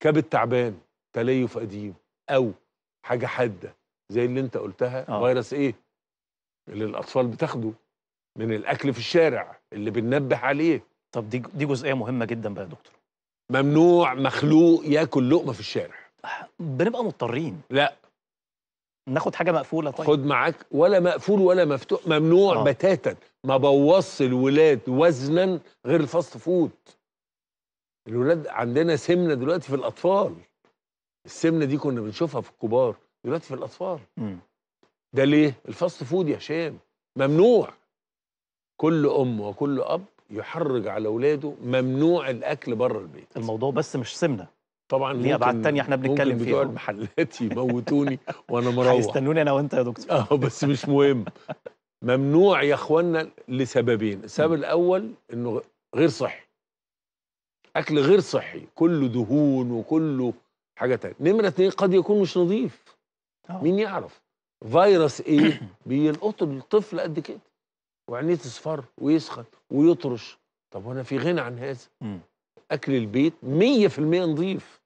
كبد تعبان تليف قديم او حاجه حاده زي اللي انت قلتها آه. فيروس ايه اللي الاطفال بتاخده من الاكل في الشارع اللي بننبه عليه طب دي دي جزئيه مهمه جدا بقى يا دكتور ممنوع مخلوق ياكل لقمه في الشارع بنبقى مضطرين لا ناخد حاجه مقفوله طيب خد معاك ولا مقفول ولا مفتوح ممنوع آه. بتاتا ما بوظش الولاد وزنا غير الفاست فود الولاد عندنا سمنه دلوقتي في الاطفال السمنه دي كنا بنشوفها في الكبار دلوقتي في الاطفال م. ده ليه الفاست فود يا هشام ممنوع كل ام وكل اب يحرج على اولاده ممنوع الاكل بره البيت الموضوع بس مش سمنه طبعا ليه ابعاد تانية احنا بنتكلم فيها المحلات يموتوني وانا مروح هيستنوني انا وانت يا دكتور اه بس مش مهم ممنوع يا اخوانا لسببين السبب الاول انه غير صحي اكل غير صحي كله دهون وكله حاجه تانية نمره اتنين قد يكون مش نظيف أوه. مين يعرف فيروس ايه بيلقط الطفل قد كده وعينيه تصفر ويسخن ويطرش طب وانا في غنى عن هذا م. اكل البيت 100% نظيف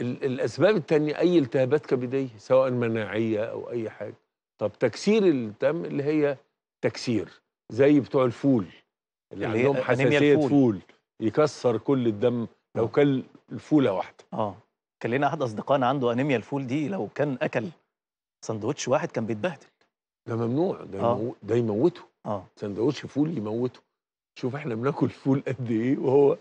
الاسباب التانية اي التهابات كبديه سواء مناعيه او اي حاجه طب تكسير الدم اللي هي تكسير زي بتوع الفول اللي, اللي عندهم حساسيه فول, فول. يكسر كل الدم لو آه. كل الفوله واحده اه كان لنا احد اصدقائنا عنده انيميا الفول دي لو كان اكل سندوتش واحد كان بيتبهدل ده ممنوع ده آه. ده يموته اه سندوتش فول يموته شوف احنا بناكل فول قد ايه وهو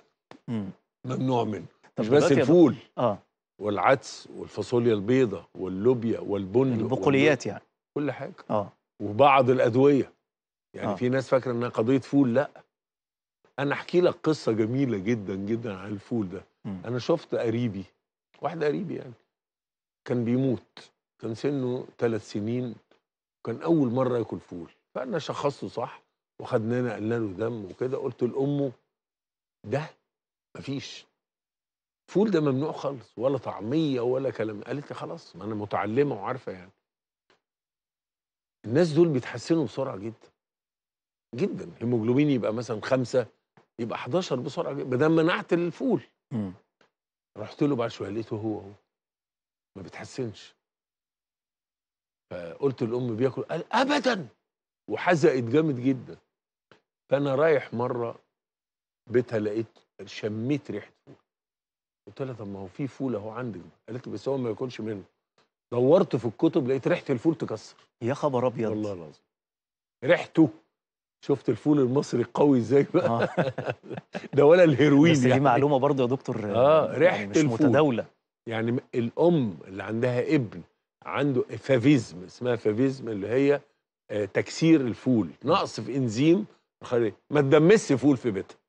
مم. ممنوع منه مش بس الفول اه والعدس والفاصوليا البيضاء واللوبيا والبن البقوليات يعني كل حاجه اه وبعض الادويه يعني آه. في ناس فاكره انها قضيه فول لا انا احكي لك قصه جميله جدا جدا عن الفول ده م. انا شفت قريبي واحد قريبي يعني كان بيموت كان سنه ثلاث سنين كان اول مره ياكل فول فانا شخصته صح وخدناه نقلنا له دم وكده قلت لامه ده مفيش فول ده ممنوع خالص ولا طعميه ولا كلام قالت لي خلاص ما انا متعلمه وعارفه يعني الناس دول بيتحسنوا بسرعه جدا جدا هيموجلوبين يبقى مثلا خمسة يبقى 11 بسرعه ما دام منعت الفول مم. رحت له بعد شويه لقيته هو هو ما بيتحسنش فقلت الام بياكل قال ابدا وحزقت جامد جدا فانا رايح مره بيتها لقيت شميت ريحه فول قلت لها طب ما هو في فول اهو عندك قالت لي بس هو ما ياكلش منه دورت في الكتب لقيت ريحه الفول تكسر يا خبر ابيض والله العظيم ريحته شفت الفول المصري قوي ازاي بقى آه. ده ولا الهيروين بس يعني. دي معلومه برضه يا دكتور اه ريحه يعني مش الفول. متداوله يعني الام اللي عندها ابن عنده فافيزم اسمها فافيزم اللي هي آه، تكسير الفول نقص في انزيم ما تدمسش فول في بيتها